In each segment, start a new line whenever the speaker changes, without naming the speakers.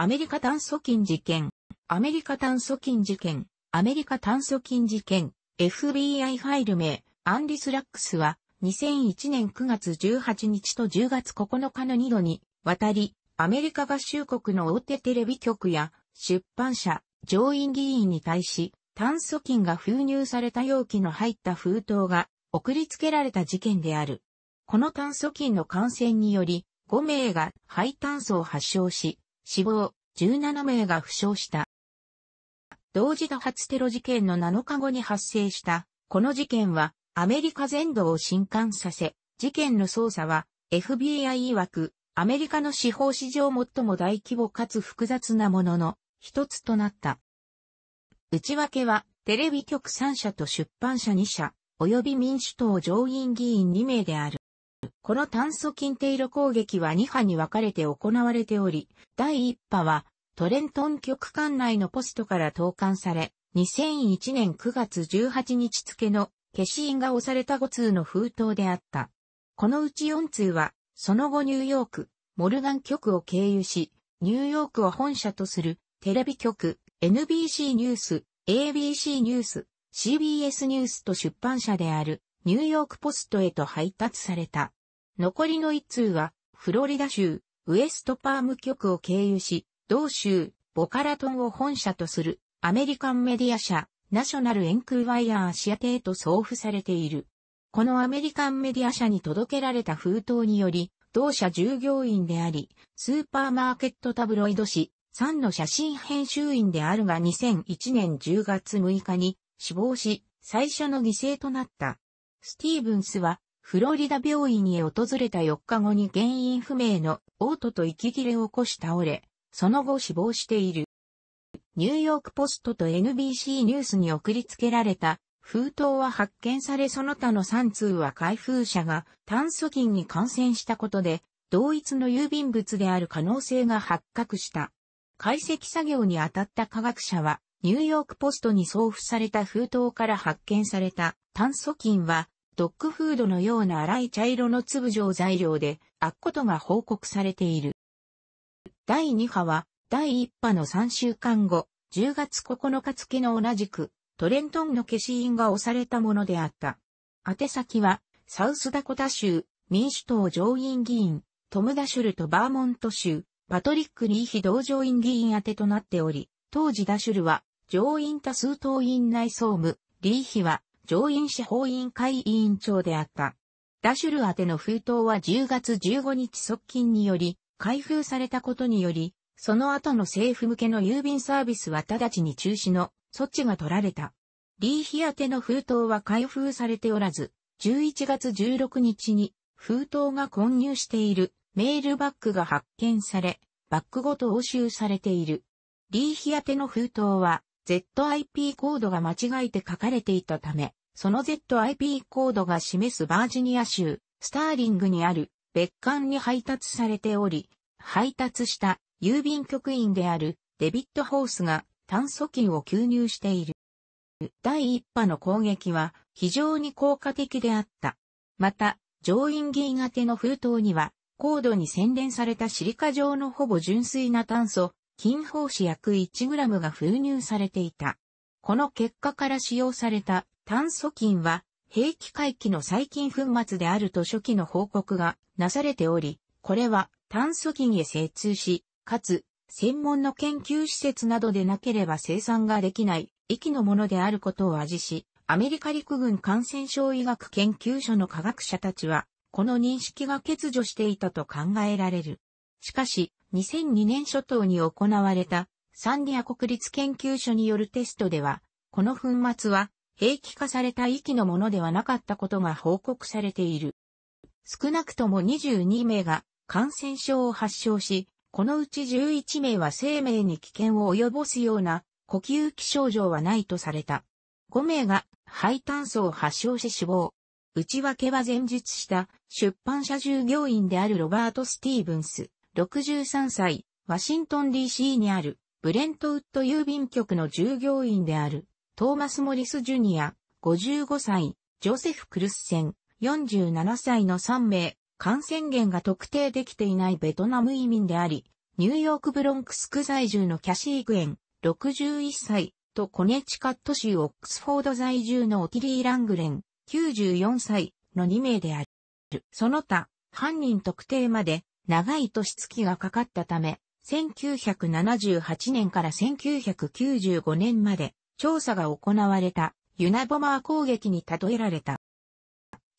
アメリカ炭素菌事件、アメリカ炭素菌事件、アメリカ炭素菌事件、FBI ファイル名、アンリス・ラックスは、2001年9月18日と10月9日の2度に、渡り、アメリカ合衆国の大手テレビ局や、出版社、上院議員に対し、炭素菌が封入された容器の入った封筒が、送りつけられた事件である。この炭素菌の感染により、5名が肺炭素を発症し、死亡、17名が負傷した。同時多発テロ事件の7日後に発生した、この事件はアメリカ全土を震撼させ、事件の捜査は FBI 曰く、アメリカの司法史上最も大規模かつ複雑なものの一つとなった。内訳は、テレビ局3社と出版社2社、及び民主党上院議員2名である。この炭素近程路攻撃は2波に分かれて行われており、第1波はトレントン局管内のポストから投函され、2001年9月18日付の消印が押された5通の封筒であった。このうち4通は、その後ニューヨーク、モルガン局を経由し、ニューヨークを本社とするテレビ局、NBC ニュース、ABC ニュース、CBS ニュースと出版社であるニューヨークポストへと配達された。残りの一通は、フロリダ州、ウエストパーム局を経由し、同州、ボカラトンを本社とする、アメリカンメディア社、ナショナルエンクワイヤーシア邸と送付されている。このアメリカンメディア社に届けられた封筒により、同社従業員であり、スーパーマーケットタブロイド紙、3の写真編集員であるが2001年10月6日に死亡し、最初の犠牲となった。スティーブンスは、フロリダ病院へ訪れた4日後に原因不明の嘔吐と息切れを起こし倒れ、その後死亡している。ニューヨークポストと NBC ニュースに送りつけられた封筒は発見されその他の3通は開封者が炭素菌に感染したことで同一の郵便物である可能性が発覚した。解析作業に当たった科学者はニューヨークポストに送付された封筒から発見された炭素菌は、ドッグフードのような粗い茶色の粒状材料で、あっことが報告されている。第2波は、第1波の3週間後、10月9日付の同じく、トレントンの消印が押されたものであった。宛先は、サウスダコタ州、民主党上院議員、トム・ダシュルとバーモント州、パトリック・リーヒ同上院議員宛てとなっており、当時ダシュルは上院多数党院内総務、リーヒは、上院司法委員会委員長であった。ダシュル宛ての封筒は10月15日側近により、開封されたことにより、その後の政府向けの郵便サービスは直ちに中止の措置が取られた。リーヒ宛ての封筒は開封されておらず、11月16日に封筒が混入しているメールバッグが発見され、バッグごと押収されている。リーヒ宛ての封筒は ZIP コードが間違えて書かれていたため、その ZIP コードが示すバージニア州、スターリングにある別館に配達されており、配達した郵便局員であるデビット・ホースが炭素菌を吸入している。第1波の攻撃は非常に効果的であった。また、上院議員宛ての封筒には、高度に洗練されたシリカ状のほぼ純粋な炭素、金胞子約 1g が封入されていた。この結果から使用された炭素菌は、兵器回帰の細菌粉末であると初期の報告がなされており、これは炭素菌へ精通し、かつ、専門の研究施設などでなければ生産ができない息のものであることを味し、アメリカ陸軍感染症医学研究所の科学者たちは、この認識が欠如していたと考えられる。しかし、2002年初頭に行われたサンディア国立研究所によるテストでは、この粉末は兵器化された域のものではなかったことが報告されている。少なくとも22名が感染症を発症し、このうち11名は生命に危険を及ぼすような呼吸器症状はないとされた。5名が肺炭素を発症し死亡。内訳は前述した出版社従業員であるロバート・スティーブンス、63歳、ワシントン DC にあるブレントウッド郵便局の従業員であるトーマス・モリス・ジュニア、55歳、ジョセフ・クルスセン、47歳の3名、感染源が特定できていないベトナム移民であり、ニューヨークブロンクス区在住のキャシー・グエン、61歳、とコネチカット州オックスフォード在住のオティリー・ラングレン、94歳の2名である。その他、犯人特定まで長い年月がかかったため、1978年から1995年まで調査が行われたユナボマー攻撃に例えられた。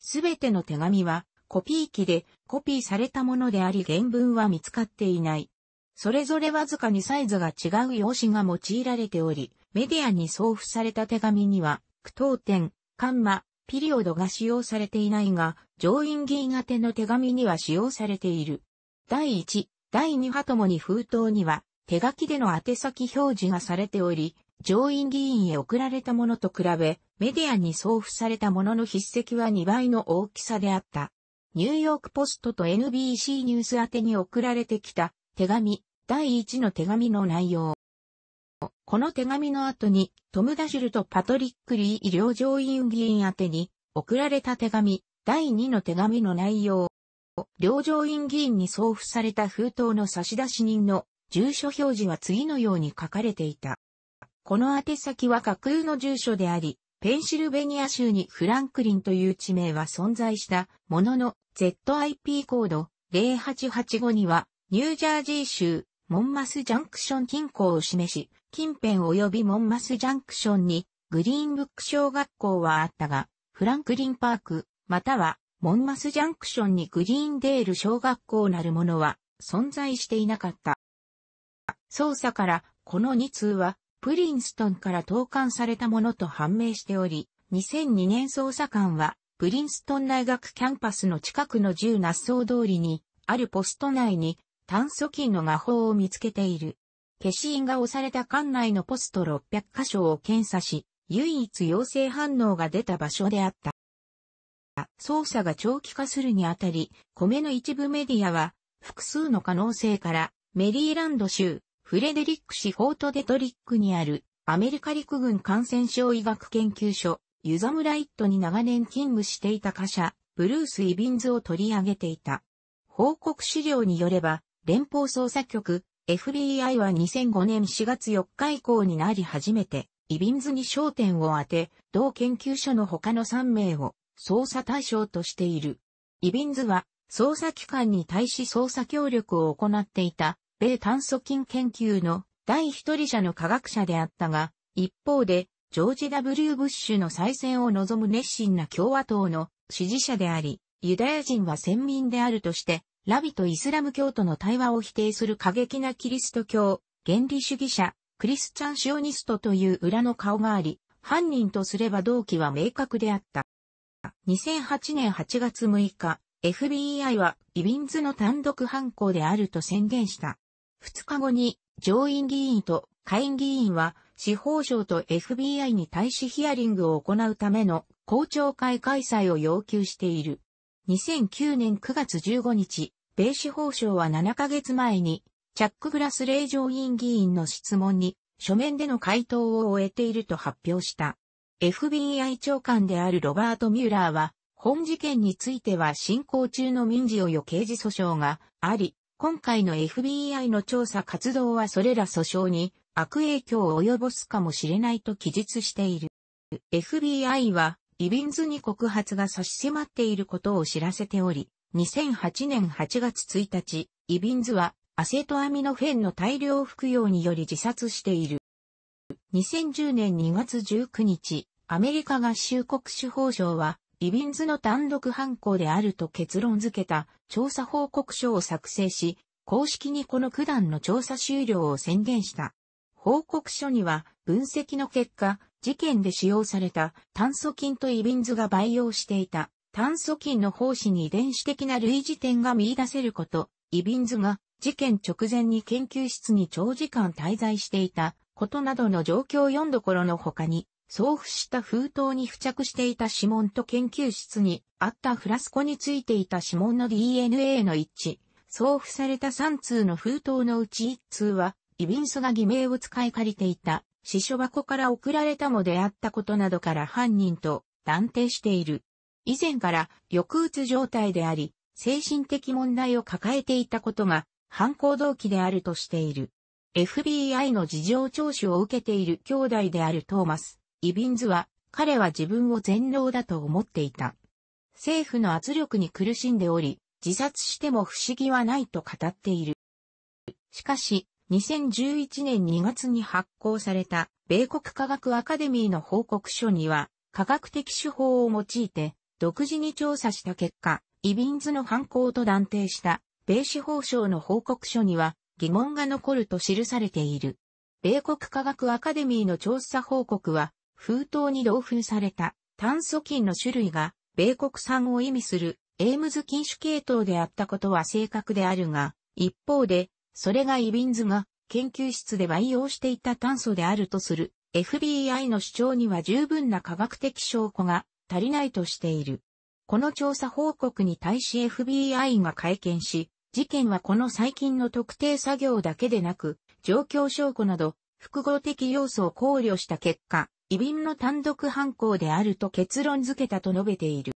すべての手紙はコピー機でコピーされたものであり原文は見つかっていない。それぞれわずかにサイズが違う用紙が用いられており、メディアに送付された手紙には、苦闘点、カンマ、ピリオドが使用されていないが、上院議員宛ての手紙には使用されている。第1、第2波ともに封筒には、手書きでの宛先表示がされており、上院議員へ送られたものと比べ、メディアに送付されたものの筆跡は2倍の大きさであった。ニューヨークポストと NBC ニュース宛に送られてきた手紙、第1の手紙の内容。この手紙の後に、トム・ダシュルとパトリック・リー医療上院議員宛に送られた手紙、第2の手紙の内容。両上院議員に送付された封筒の差出人の住所表示は次のように書かれていた。この宛先は架空の住所であり、ペンシルベニア州にフランクリンという地名は存在したものの ZIP コード0885にはニュージャージー州モンマスジャンクション近郊を示し、近辺及びモンマスジャンクションにグリーンブック小学校はあったが、フランクリンパークまたはモンマスジャンクションにグリーンデール小学校なるものは存在していなかった。捜査からこの2通はプリンストンから投函されたものと判明しており、2002年捜査官はプリンストン大学キャンパスの近くの銃ナッソー通りにあるポスト内に炭素菌の画法を見つけている。消印が押された館内のポスト600箇所を検査し、唯一陽性反応が出た場所であった。捜査が長期化するにあたり、米の一部メディアは、複数の可能性から、メリーランド州、フレデリック市フォートデトリックにある、アメリカ陸軍感染症医学研究所、ユザムライットに長年勤務していた貨車、ブルース・イビンズを取り上げていた。報告資料によれば、連邦捜査局、FBI は2005年4月4日以降になり初めて、イビンズに焦点を当て、同研究所の他の3名を捜査対象としている。イビンズは、捜査機関に対し捜査協力を行っていた、米炭素菌研究の第一人者の科学者であったが、一方で、ジョージ・ W・ ブッシュの再選を望む熱心な共和党の支持者であり、ユダヤ人は先民であるとして、ラビとイスラム教との対話を否定する過激なキリスト教、原理主義者、クリスチャン・シオニストという裏の顔があり、犯人とすれば動機は明確であった。2008年8月6日、FBI はイビンズの単独犯行であると宣言した。2日後に上院議員と下院議員は司法省と FBI に対しヒアリングを行うための公聴会開催を要求している。2009年9月15日、米司法省は7ヶ月前にチャック・グラス令上院議員の質問に書面での回答を終えていると発表した。FBI 長官であるロバート・ミューラーは、本事件については進行中の民事及び刑事訴訟があり、今回の FBI の調査活動はそれら訴訟に悪影響を及ぼすかもしれないと記述している。FBI は、イビンズに告発が差し迫っていることを知らせており、2008年8月1日、イビンズはアセトアミノフェンの大量服用により自殺している。2010年2月19日、アメリカ合衆国司法省は、イビンズの単独犯行であると結論付けた調査報告書を作成し、公式にこの九段の調査終了を宣言した。報告書には、分析の結果、事件で使用された炭素菌とイビンズが培養していた炭素菌の胞子に遺伝子的な類似点が見出せること、イビンズが事件直前に研究室に長時間滞在していたことなどの状況を読んどころの他に、送付した封筒に付着していた指紋と研究室にあったフラスコについていた指紋の DNA の一致。送付された3通の封筒のうち1通は、イビンスが偽名を使い借りていた、死書箱から送られたのであったことなどから犯人と断定している。以前から抑うつ状態であり、精神的問題を抱えていたことが犯行動機であるとしている。FBI の事情聴取を受けている兄弟であるトーマス。イビンズは、彼は自分を全能だと思っていた。政府の圧力に苦しんでおり、自殺しても不思議はないと語っている。しかし、2011年2月に発行された米国科学アカデミーの報告書には、科学的手法を用いて独自に調査した結果、イビンズの犯行と断定した米司法省の報告書には疑問が残ると記されている。米国科学アカデミーの調査報告は封筒に同封された炭素菌の種類が米国産を意味するエームズ菌種系統であったことは正確であるが、一方で、それがイビンズが研究室で培養していた炭素であるとする FBI の主張には十分な科学的証拠が足りないとしている。この調査報告に対し FBI が会見し、事件はこの最近の特定作業だけでなく、状況証拠など複合的要素を考慮した結果、移民の単独犯行であると結論付けたと述べている。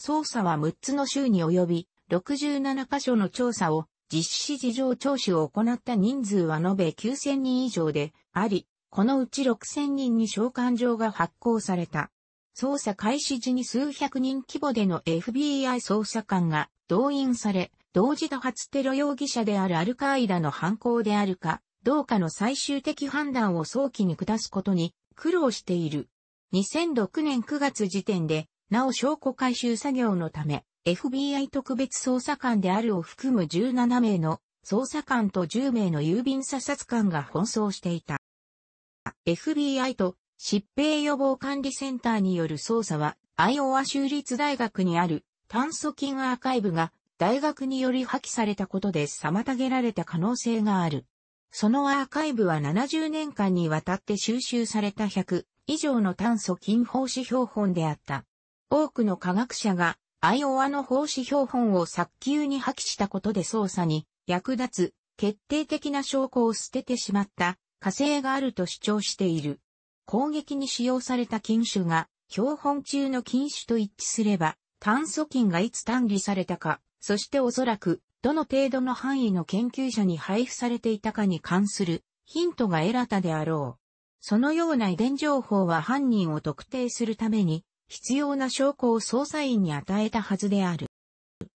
捜査は6つの州に及び、67カ所の調査を実施事情聴取を行った人数は延べ9000人以上であり、このうち6000人に召喚状が発行された。捜査開始時に数百人規模での FBI 捜査官が動員され、同時多発テロ容疑者であるアルカイダの犯行であるか、どうかの最終的判断を早期に下すことに苦労している。2006年9月時点で、なお証拠回収作業のため、FBI 特別捜査官であるを含む17名の捜査官と10名の郵便査察官が奔走していた。FBI と疾病予防管理センターによる捜査は、アイオワ州立大学にある炭素菌アーカイブが大学により破棄されたことで妨げられた可能性がある。そのアーカイブは70年間にわたって収集された100以上の炭素金放子標本であった。多くの科学者がアイオワの放子標本を早急に破棄したことで捜査に役立つ決定的な証拠を捨ててしまった火星があると主張している。攻撃に使用された菌種が標本中の菌種と一致すれば炭素菌がいつ単理されたか、そしておそらくどの程度の範囲の研究者に配布されていたかに関するヒントが得らたであろう。そのような遺伝情報は犯人を特定するために必要な証拠を捜査員に与えたはずである。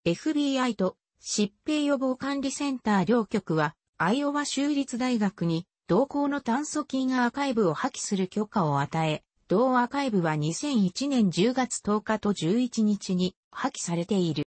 FBI と疾病予防管理センター両局はアイオワ州立大学に同行の炭素菌アーカイブを破棄する許可を与え、同アーカイブは2001年10月10日と11日に破棄されている。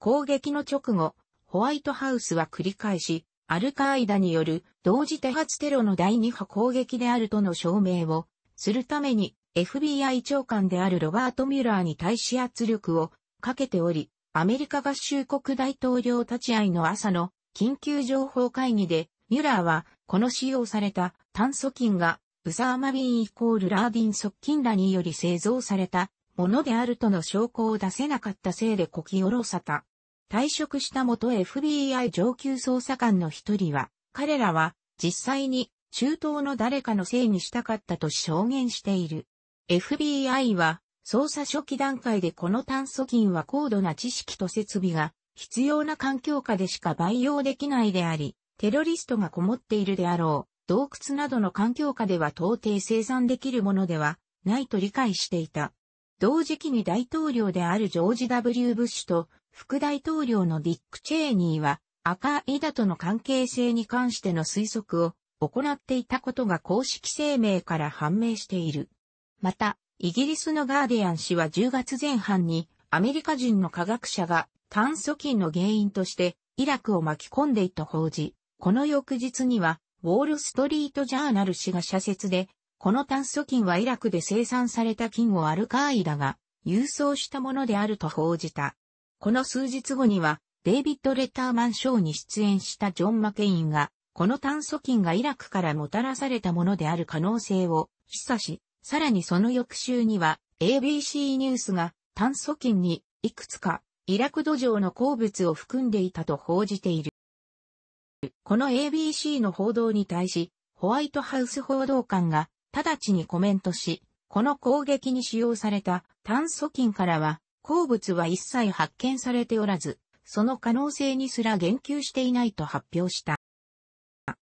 攻撃の直後、ホワイトハウスは繰り返し、アルカーイダによる同時多発テロの第二波攻撃であるとの証明をするために FBI 長官であるロバート・ミュラーに対し圧力をかけており、アメリカ合衆国大統領立ち会いの朝の緊急情報会議で、ミュラーはこの使用された炭素菌がウサーマビンイコールラーディン側近らにより製造されたものであるとの証拠を出せなかったせいでこきおろさた。退職した元 FBI 上級捜査官の一人は、彼らは実際に中東の誰かのせいにしたかったと証言している。FBI は捜査初期段階でこの炭素菌は高度な知識と設備が必要な環境下でしか培養できないであり、テロリストがこもっているであろう、洞窟などの環境下では到底生産できるものではないと理解していた。同時期に大統領であるジョージ・ W・ ブッシュと副大統領のディック・チェーニーは、赤だとの関係性に関しての推測を行っていたことが公式声明から判明している。また、イギリスのガーディアン氏は10月前半にアメリカ人の科学者が炭疽菌の原因としてイラクを巻き込んでいた報じ、この翌日にはウォールストリートジャーナル氏が社説で、この炭疽菌はイラクで生産された菌をアルカーイダが郵送したものであると報じた。この数日後には、デイビッド・レターマン賞に出演したジョン・マケインが、この炭疽菌がイラクからもたらされたものである可能性を示唆し、さらにその翌週には ABC ニュースが炭疽菌にいくつかイラク土壌の鉱物を含んでいたと報じている。この ABC の報道に対し、ホワイトハウス報道官が直ちにコメントし、この攻撃に使用された炭疽菌からは鉱物は一切発見されておらず、その可能性にすら言及していないと発表した。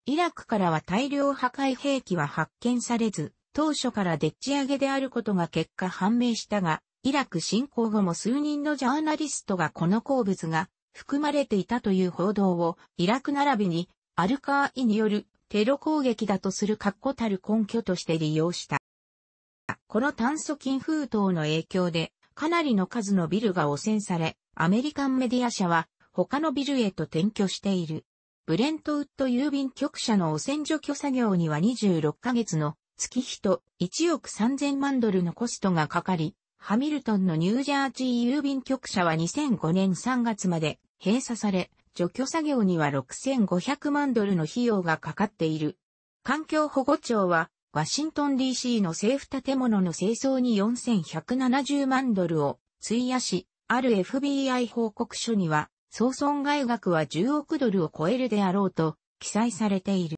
イラクからは大量破壊兵器は発見されず、当初からでっち上げであることが結果判明したが、イラク侵攻後も数人のジャーナリストがこの鉱物が含まれていたという報道をイラク並びにアルカーイによるテロ攻撃だとする確固たる根拠として利用した。この炭疽菌封筒の影響でかなりの数のビルが汚染され、アメリカンメディア社は他のビルへと転居している。ブレントウッド郵便局舎の汚染除去作業には26ヶ月の月日と1億3000万ドルのコストがかかり、ハミルトンのニュージャージー郵便局舎は2005年3月まで閉鎖され、除去作業には6500万ドルの費用がかかっている。環境保護庁はワシントン DC の政府建物の清掃に4170万ドルを費やし、ある FBI 報告書には、総損害額は10億ドルを超えるであろうと記載されている。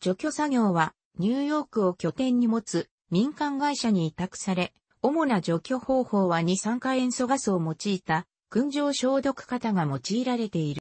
除去作業はニューヨークを拠点に持つ民間会社に委託され、主な除去方法は二酸化塩素ガスを用いた燻蒸消毒型が用いられている。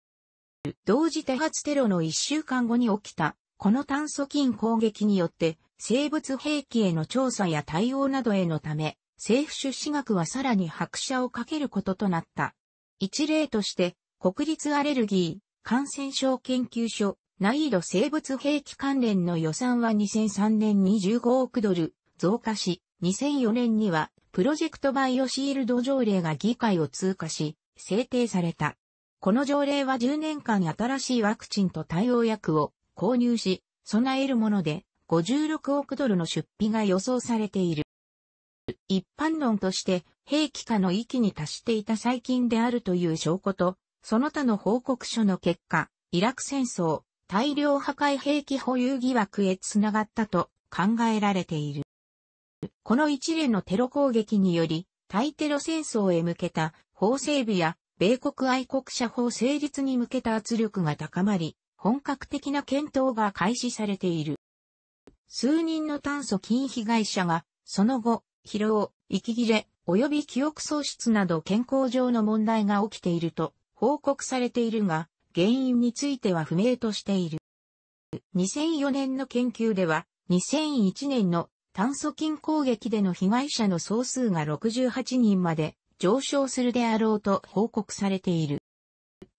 同時多発テロの1週間後に起きたこの炭疽菌攻撃によって生物兵器への調査や対応などへのため、政府出資額はさらに拍車をかけることとなった。一例として、国立アレルギー感染症研究所難易度生物兵器関連の予算は2003年に15億ドル増加し、2004年にはプロジェクトバイオシールド条例が議会を通過し、制定された。この条例は10年間新しいワクチンと対応薬を購入し、備えるもので、56億ドルの出費が予想されている。一般論として、兵器化の域に達していた最近であるという証拠と、その他の報告書の結果、イラク戦争、大量破壊兵器保有疑惑へつながったと考えられている。この一連のテロ攻撃により、対テロ戦争へ向けた法整備や米国愛国者法成立に向けた圧力が高まり、本格的な検討が開始されている。数人の炭素菌被害者が、その後、疲労、息切れ、及び記憶喪失など健康上の問題が起きていると報告されているが、原因については不明としている。2004年の研究では、2001年の炭素菌攻撃での被害者の総数が68人まで上昇するであろうと報告されている。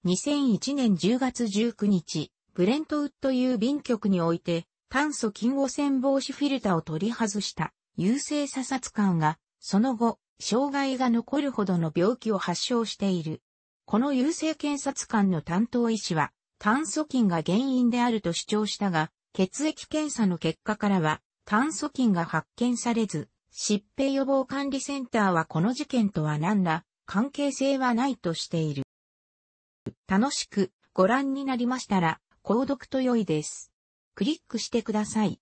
2001年10月19日、ブレントウッド郵便局において、炭素菌汚染防止フィルターを取り外した優性査察官が、その後、障害が残るほどの病気を発症している。この優性検察官の担当医師は、炭素菌が原因であると主張したが、血液検査の結果からは、炭素菌が発見されず、疾病予防管理センターはこの事件とは何ら関係性はないとしている。楽しくご覧になりましたら、購読と良いです。クリックしてください。